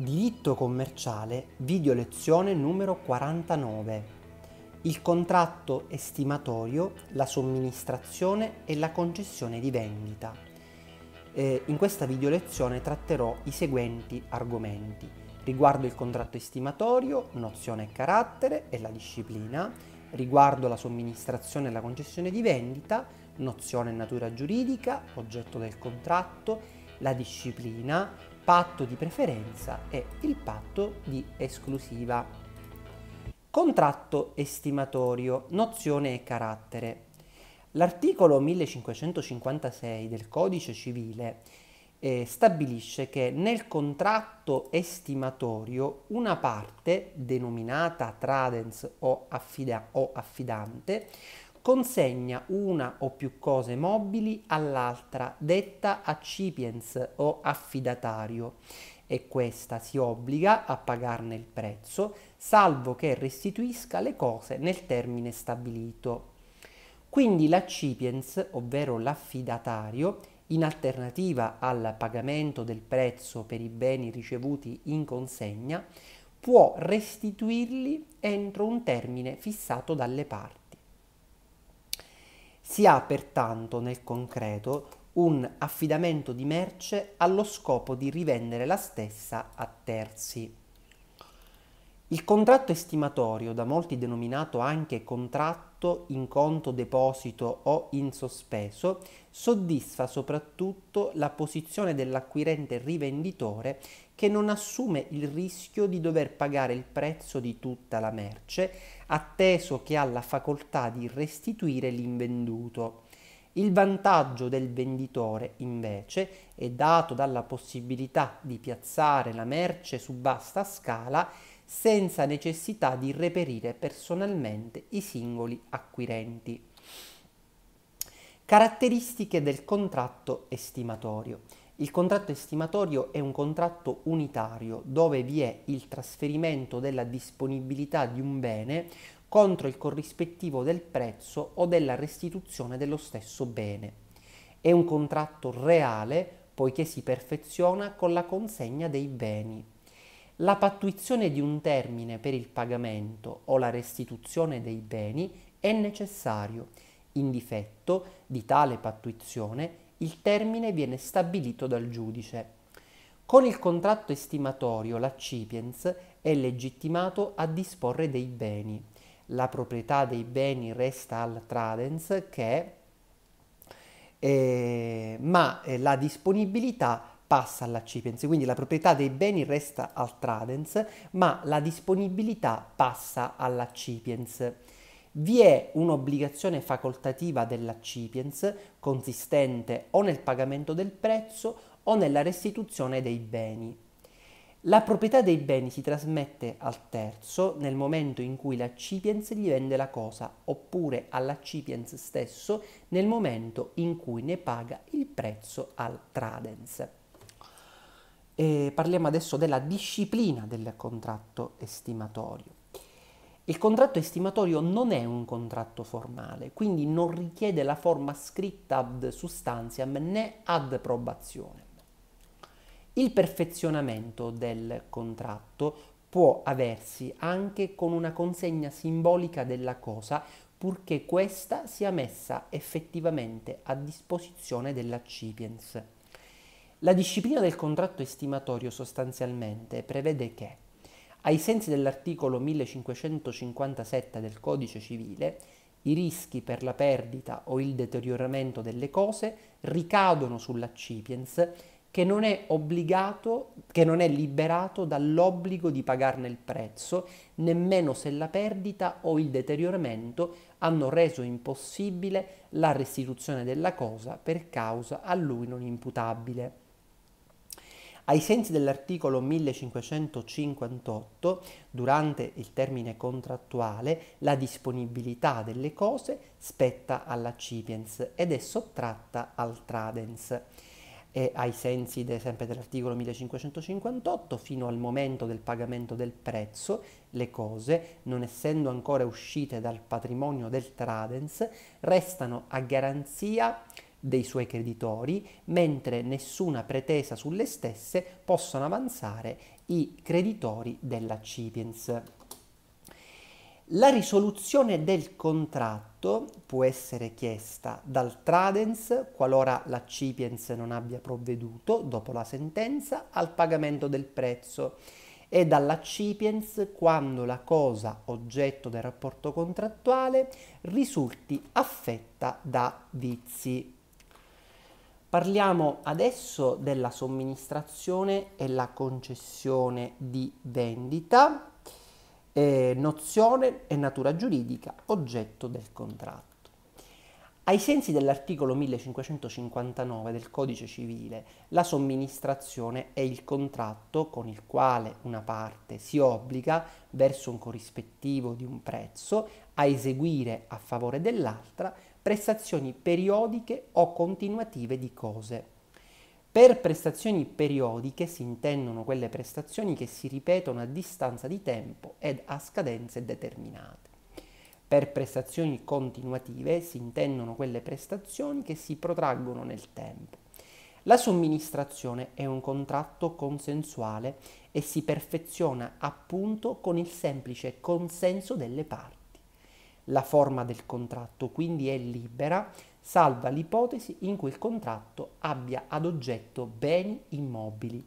Diritto commerciale, video lezione numero 49. Il contratto estimatorio, la somministrazione e la concessione di vendita. Eh, in questa video lezione tratterò i seguenti argomenti riguardo il contratto estimatorio, nozione e carattere e la disciplina, riguardo la somministrazione e la concessione di vendita, nozione e natura giuridica, oggetto del contratto, la disciplina, patto di preferenza e il patto di esclusiva. Contratto estimatorio, nozione e carattere. L'articolo 1556 del Codice Civile eh, stabilisce che nel contratto estimatorio una parte, denominata tradens o, affida o affidante, consegna una o più cose mobili all'altra, detta accipiens o affidatario, e questa si obbliga a pagarne il prezzo, salvo che restituisca le cose nel termine stabilito. Quindi l'accipiens, ovvero l'affidatario, in alternativa al pagamento del prezzo per i beni ricevuti in consegna, può restituirli entro un termine fissato dalle parti. Si ha pertanto nel concreto un affidamento di merce allo scopo di rivendere la stessa a terzi. Il contratto estimatorio, da molti denominato anche contratto in conto deposito o in sospeso, soddisfa soprattutto la posizione dell'acquirente rivenditore che non assume il rischio di dover pagare il prezzo di tutta la merce, atteso che ha la facoltà di restituire l'invenduto. Il vantaggio del venditore, invece, è dato dalla possibilità di piazzare la merce su vasta scala senza necessità di reperire personalmente i singoli acquirenti. Caratteristiche del contratto estimatorio. Il contratto estimatorio è un contratto unitario dove vi è il trasferimento della disponibilità di un bene contro il corrispettivo del prezzo o della restituzione dello stesso bene. È un contratto reale poiché si perfeziona con la consegna dei beni la pattuizione di un termine per il pagamento o la restituzione dei beni è necessario. In difetto di tale pattuizione il termine viene stabilito dal giudice. Con il contratto estimatorio l'accipiens è legittimato a disporre dei beni. La proprietà dei beni resta al tradens che, eh, ma eh, la disponibilità passa alla Cipiens, quindi la proprietà dei beni resta al tradens, ma la disponibilità passa alla Cipiens. Vi è un'obbligazione facoltativa della Cipiens consistente o nel pagamento del prezzo o nella restituzione dei beni. La proprietà dei beni si trasmette al terzo nel momento in cui la Cipiens gli vende la cosa oppure alla Cipiens stesso nel momento in cui ne paga il prezzo al tradens. Eh, parliamo adesso della disciplina del contratto estimatorio. Il contratto estimatorio non è un contratto formale, quindi non richiede la forma scritta ad sustantiam né ad probazione. Il perfezionamento del contratto può aversi anche con una consegna simbolica della cosa, purché questa sia messa effettivamente a disposizione della dell'accipiens. La disciplina del contratto estimatorio sostanzialmente prevede che, ai sensi dell'articolo 1557 del Codice civile, i rischi per la perdita o il deterioramento delle cose ricadono sull'accipiens che non è obbligato, che non è liberato dall'obbligo di pagarne il prezzo, nemmeno se la perdita o il deterioramento hanno reso impossibile la restituzione della cosa per causa a lui non imputabile. Ai sensi dell'articolo 1558, durante il termine contrattuale, la disponibilità delle cose spetta alla Cipiens ed è sottratta al Tradens. E ai sensi de, sempre dell'articolo 1558, fino al momento del pagamento del prezzo, le cose, non essendo ancora uscite dal patrimonio del Tradens, restano a garanzia dei suoi creditori, mentre nessuna pretesa sulle stesse possono avanzare i creditori della Cipiens. La risoluzione del contratto può essere chiesta dal tradens qualora la Cipiens non abbia provveduto, dopo la sentenza, al pagamento del prezzo e dalla Cipiens quando la cosa oggetto del rapporto contrattuale risulti affetta da vizi. Parliamo adesso della somministrazione e la concessione di vendita, eh, nozione e natura giuridica, oggetto del contratto. Ai sensi dell'articolo 1559 del Codice Civile, la somministrazione è il contratto con il quale una parte si obbliga, verso un corrispettivo di un prezzo, a eseguire a favore dell'altra prestazioni periodiche o continuative di cose. Per prestazioni periodiche si intendono quelle prestazioni che si ripetono a distanza di tempo ed a scadenze determinate. Per prestazioni continuative si intendono quelle prestazioni che si protraggono nel tempo. La somministrazione è un contratto consensuale e si perfeziona appunto con il semplice consenso delle parti la forma del contratto, quindi è libera, salva l'ipotesi in cui il contratto abbia ad oggetto beni immobili.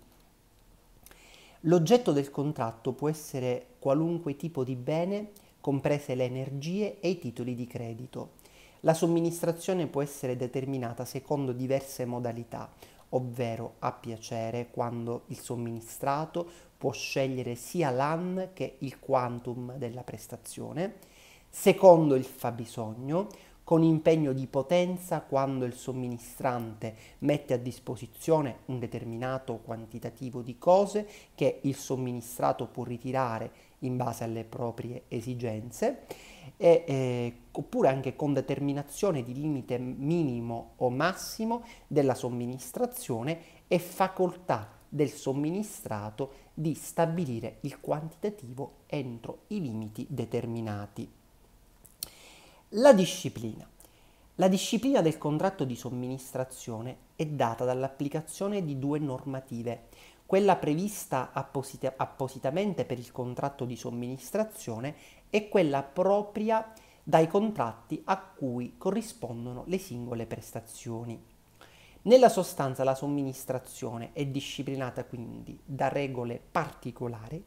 L'oggetto del contratto può essere qualunque tipo di bene, comprese le energie e i titoli di credito. La somministrazione può essere determinata secondo diverse modalità, ovvero a piacere quando il somministrato può scegliere sia l'an che il quantum della prestazione, secondo il fabbisogno, con impegno di potenza quando il somministrante mette a disposizione un determinato quantitativo di cose che il somministrato può ritirare in base alle proprie esigenze, e, eh, oppure anche con determinazione di limite minimo o massimo della somministrazione e facoltà del somministrato di stabilire il quantitativo entro i limiti determinati. La disciplina. La disciplina del contratto di somministrazione è data dall'applicazione di due normative, quella prevista apposita- appositamente per il contratto di somministrazione e quella propria dai contratti a cui corrispondono le singole prestazioni. Nella sostanza la somministrazione è disciplinata quindi da regole particolari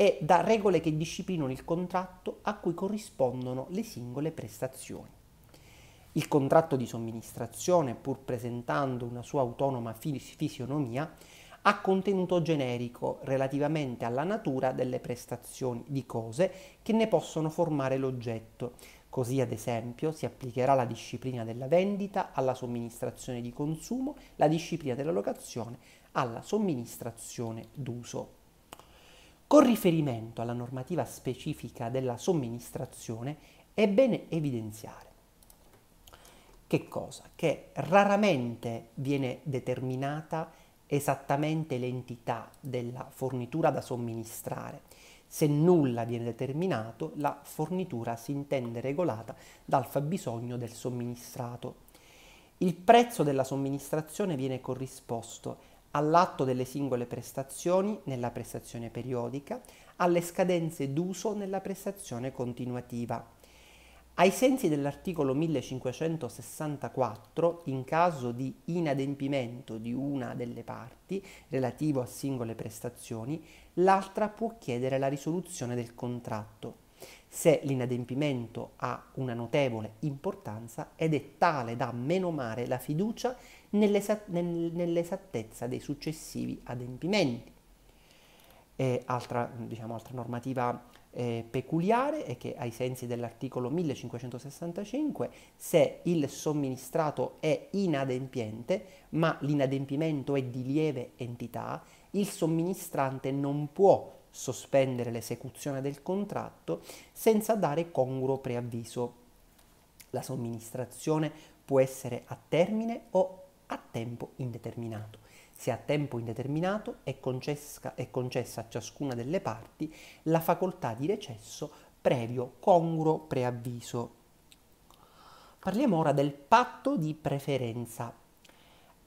e da regole che disciplinano il contratto a cui corrispondono le singole prestazioni. Il contratto di somministrazione, pur presentando una sua autonoma fis- fisionomia, ha contenuto generico relativamente alla natura delle prestazioni di cose che ne possono formare l'oggetto. Così ad esempio si applicherà la disciplina della vendita alla somministrazione di consumo, la disciplina della locazione alla somministrazione d'uso. Con riferimento alla normativa specifica della somministrazione è bene evidenziare che cosa? Che raramente viene determinata esattamente l'entità della fornitura da somministrare. Se nulla viene determinato, la fornitura si intende regolata dal fabbisogno del somministrato. Il prezzo della somministrazione viene corrisposto all'atto delle singole prestazioni nella prestazione periodica, alle scadenze d'uso nella prestazione continuativa. Ai sensi dell'articolo 1564, in caso di inadempimento di una delle parti relativo a singole prestazioni, l'altra può chiedere la risoluzione del contratto se l'inadempimento ha una notevole importanza ed è tale da menomare la fiducia nell'esattezza dei successivi adempimenti. E altra, diciamo, altra normativa eh, peculiare è che ai sensi dell'articolo 1565 se il somministrato è inadempiente ma l'inadempimento è di lieve entità, il somministrante non può sospendere l'esecuzione del contratto senza dare congruo preavviso. La somministrazione può essere a termine o a tempo indeterminato. Se a tempo indeterminato è concessa, è concessa a ciascuna delle parti la facoltà di recesso previo congruo preavviso. Parliamo ora del patto di preferenza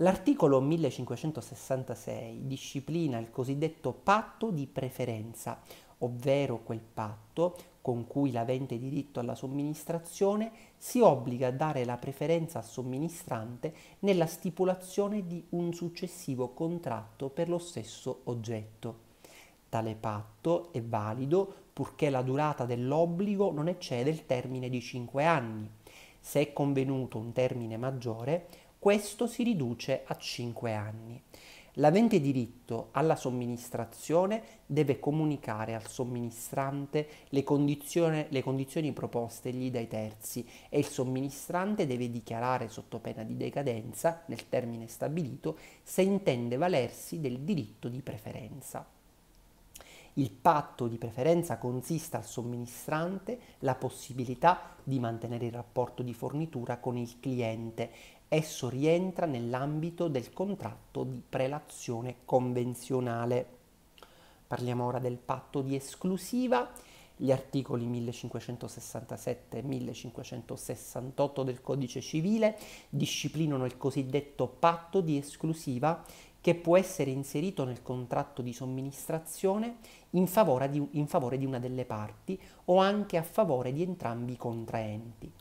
L'articolo 1566 disciplina il cosiddetto patto di preferenza, ovvero quel patto con cui l'avente diritto alla somministrazione si obbliga a dare la preferenza al somministrante nella stipulazione di un successivo contratto per lo stesso oggetto. Tale patto è valido purché la durata dell'obbligo non eccede il termine di 5 anni. Se è convenuto un termine maggiore, questo si riduce a 5 anni. L'avente diritto alla somministrazione deve comunicare al somministrante le condizioni, le condizioni propostegli dai terzi e il somministrante deve dichiarare sotto pena di decadenza, nel termine stabilito, se intende valersi del diritto di preferenza. Il patto di preferenza consiste al somministrante la possibilità di mantenere il rapporto di fornitura con il cliente Esso rientra nell'ambito del contratto di prelazione convenzionale. Parliamo ora del patto di esclusiva. Gli articoli 1567 e 1568 del Codice Civile disciplinano il cosiddetto patto di esclusiva che può essere inserito nel contratto di somministrazione in favore di, in favore di una delle parti o anche a favore di entrambi i contraenti.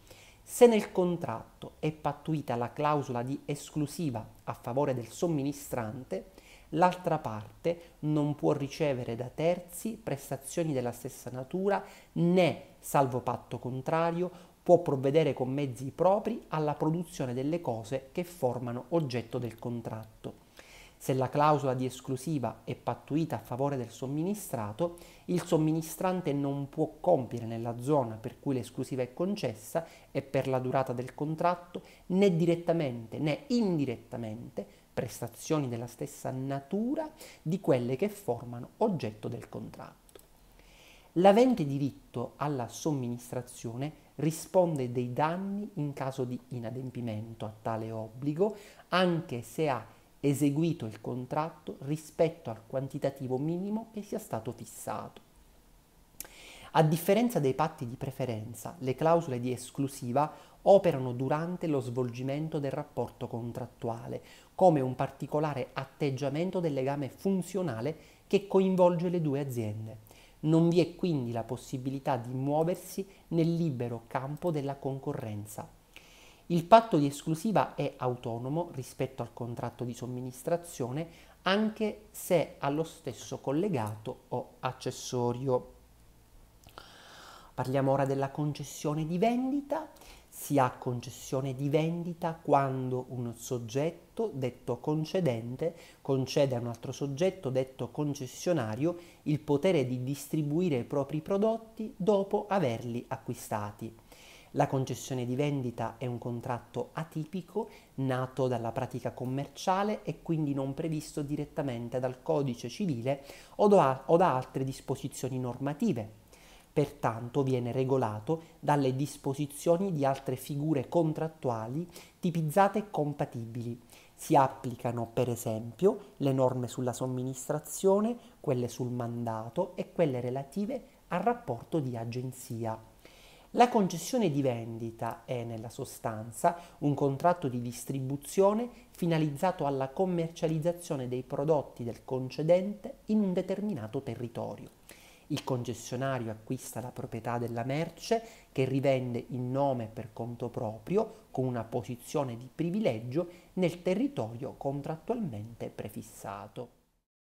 Se nel contratto è pattuita la clausola di esclusiva a favore del somministrante, l'altra parte non può ricevere da terzi prestazioni della stessa natura né, salvo patto contrario, può provvedere con mezzi propri alla produzione delle cose che formano oggetto del contratto. Se la clausola di esclusiva è pattuita a favore del somministrato, il somministrante non può compiere nella zona per cui l'esclusiva è concessa e per la durata del contratto né direttamente né indirettamente prestazioni della stessa natura di quelle che formano oggetto del contratto. L'avente diritto alla somministrazione risponde dei danni in caso di inadempimento a tale obbligo, anche se ha eseguito il contratto rispetto al quantitativo minimo che sia stato fissato. A differenza dei patti di preferenza, le clausole di esclusiva operano durante lo svolgimento del rapporto contrattuale, come un particolare atteggiamento del legame funzionale che coinvolge le due aziende. Non vi è quindi la possibilità di muoversi nel libero campo della concorrenza il patto di esclusiva è autonomo rispetto al contratto di somministrazione anche se allo stesso collegato o accessorio. Parliamo ora della concessione di vendita. Si ha concessione di vendita quando un soggetto detto concedente concede a un altro soggetto detto concessionario il potere di distribuire i propri prodotti dopo averli acquistati. La concessione di vendita è un contratto atipico nato dalla pratica commerciale e quindi non previsto direttamente dal codice civile o da, o da altre disposizioni normative. Pertanto viene regolato dalle disposizioni di altre figure contrattuali tipizzate e compatibili. Si applicano per esempio le norme sulla somministrazione, quelle sul mandato e quelle relative al rapporto di agenzia. La concessione di vendita è nella sostanza un contratto di distribuzione finalizzato alla commercializzazione dei prodotti del concedente in un determinato territorio. Il concessionario acquista la proprietà della merce che rivende in nome per conto proprio con una posizione di privilegio nel territorio contrattualmente prefissato.